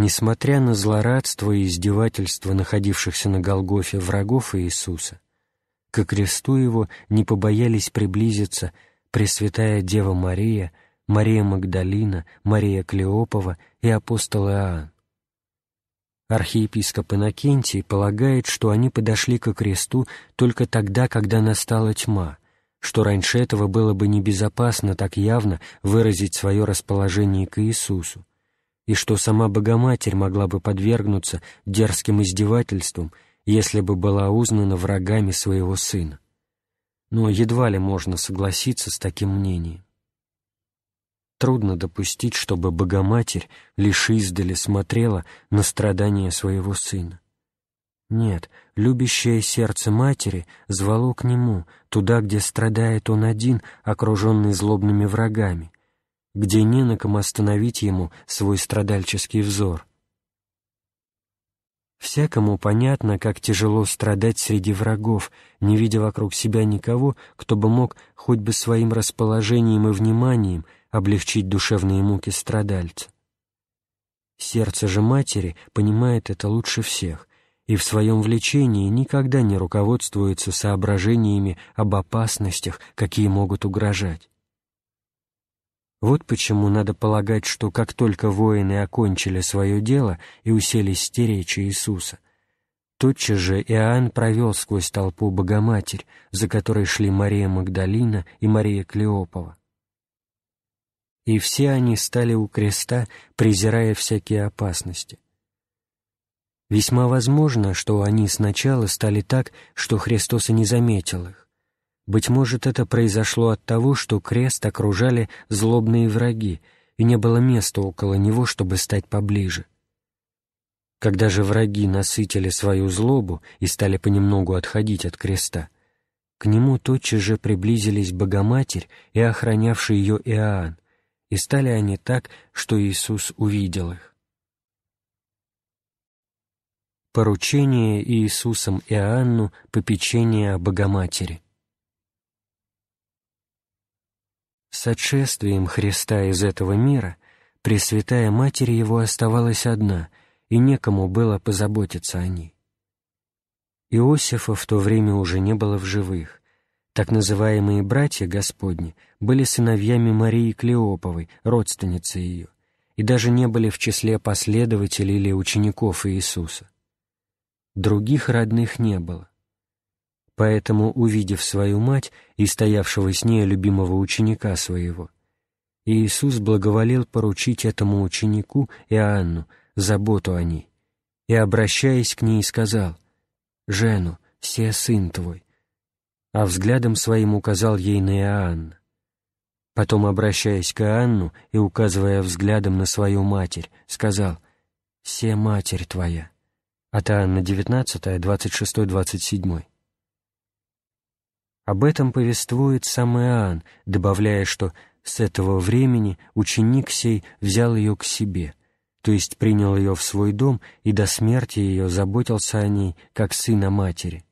Несмотря на злорадство и издевательство находившихся на Голгофе врагов Иисуса, ко кресту его не побоялись приблизиться Пресвятая Дева Мария, Мария Магдалина, Мария Клеопова и апостол Иоанн. Архиепископ Иннокентий полагает, что они подошли ко кресту только тогда, когда настала тьма, что раньше этого было бы небезопасно так явно выразить свое расположение к Иисусу, и что сама Богоматерь могла бы подвергнуться дерзким издевательствам, если бы была узнана врагами своего сына. Но едва ли можно согласиться с таким мнением. Трудно допустить, чтобы Богоматерь лишь издали смотрела на страдания своего сына. Нет, любящее сердце матери звало к нему, туда, где страдает он один, окруженный злобными врагами — где не на ком остановить ему свой страдальческий взор. Всякому понятно, как тяжело страдать среди врагов, не видя вокруг себя никого, кто бы мог хоть бы своим расположением и вниманием облегчить душевные муки страдальца. Сердце же матери понимает это лучше всех и в своем влечении никогда не руководствуется соображениями об опасностях, какие могут угрожать. Вот почему надо полагать, что как только воины окончили свое дело и уселись стеречь Иисуса, тотчас же Иоанн провел сквозь толпу Богоматерь, за которой шли Мария Магдалина и Мария Клеопова. И все они стали у креста, презирая всякие опасности. Весьма возможно, что они сначала стали так, что Христос и не заметил их. Быть может, это произошло от того, что крест окружали злобные враги, и не было места около него, чтобы стать поближе. Когда же враги насытили свою злобу и стали понемногу отходить от креста, к нему тотчас же приблизились Богоматерь и охранявший ее Иоанн, и стали они так, что Иисус увидел их. Поручение Иисусом Иоанну попечения о Богоматери – С отшествием Христа из этого мира Пресвятая Матерь Его оставалась одна, и некому было позаботиться о ней. Иосифа в то время уже не было в живых. Так называемые «братья Господни» были сыновьями Марии Клеоповой, родственницы ее, и даже не были в числе последователей или учеников Иисуса. Других родных не было. Поэтому, увидев свою мать и стоявшего с ней любимого ученика своего, Иисус благоволил поручить этому ученику Иоанну заботу о ней, и, обращаясь к ней, сказал «Жену, се сын твой», а взглядом своим указал ей на Иоанна. Потом, обращаясь к Иоанну и указывая взглядом на свою матерь, сказал «Се матерь твоя». От Иоанна 19, 26-27. Об этом повествует сам Иоанн, добавляя, что «с этого времени ученик сей взял ее к себе», то есть принял ее в свой дом и до смерти ее заботился о ней, как сына матери.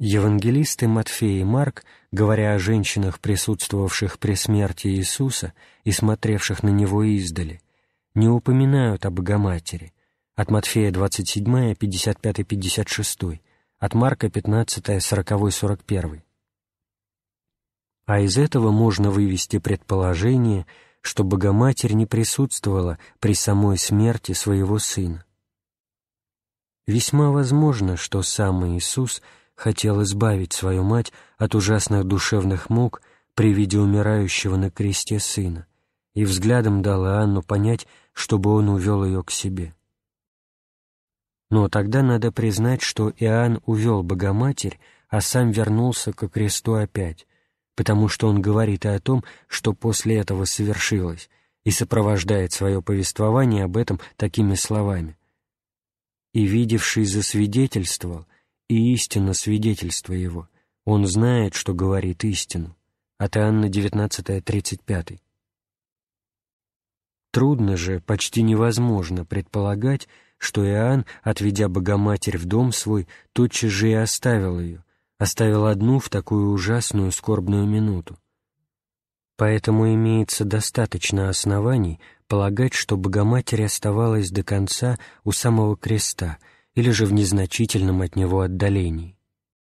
Евангелисты Матфей и Марк, говоря о женщинах, присутствовавших при смерти Иисуса и смотревших на Него издали, не упоминают о Богоматери. От Матфея 27, 55-56, от Марка 15, 40-41. А из этого можно вывести предположение, что Богоматерь не присутствовала при самой смерти своего Сына. Весьма возможно, что сам Иисус хотел избавить свою мать от ужасных душевных мук при виде умирающего на кресте Сына, и взглядом дал Анну понять, чтобы он увел ее к себе. Но тогда надо признать, что Иоанн увел Богоматерь, а сам вернулся ко кресту опять, потому что он говорит и о том, что после этого совершилось, и сопровождает свое повествование об этом такими словами. «И видевший засвидетельствовал, и истинно свидетельство его. Он знает, что говорит истину». От Иоанна 19.35. Трудно же, почти невозможно предполагать, что Иоанн, отведя Богоматерь в дом свой, тотчас же и оставил ее, оставил одну в такую ужасную скорбную минуту. Поэтому имеется достаточно оснований полагать, что Богоматерь оставалась до конца у самого креста или же в незначительном от него отдалении.